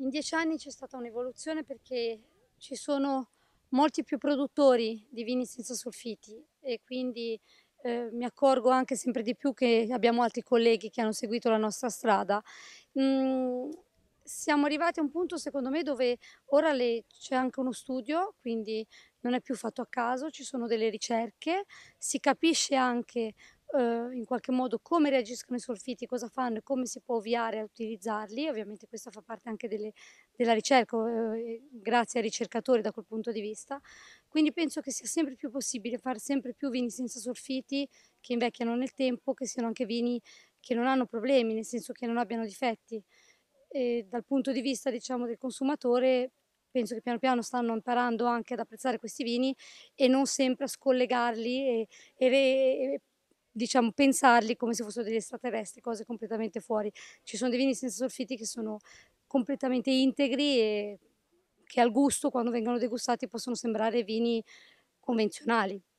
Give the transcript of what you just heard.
In dieci anni c'è stata un'evoluzione perché ci sono molti più produttori di vini senza solfiti e quindi eh, mi accorgo anche sempre di più che abbiamo altri colleghi che hanno seguito la nostra strada. Mm, siamo arrivati a un punto secondo me dove ora c'è anche uno studio, quindi non è più fatto a caso, ci sono delle ricerche, si capisce anche eh, in qualche modo come reagiscono i solfiti, cosa fanno e come si può ovviare a utilizzarli. Ovviamente questa fa parte anche delle, della ricerca, eh, grazie ai ricercatori da quel punto di vista. Quindi penso che sia sempre più possibile fare sempre più vini senza solfiti che invecchiano nel tempo, che siano anche vini che non hanno problemi, nel senso che non abbiano difetti. E dal punto di vista diciamo, del consumatore penso che piano piano stanno imparando anche ad apprezzare questi vini e non sempre a scollegarli e, e, e diciamo, pensarli come se fossero degli extraterrestri, cose completamente fuori. Ci sono dei vini senza solfiti che sono completamente integri e che al gusto, quando vengono degustati, possono sembrare vini convenzionali.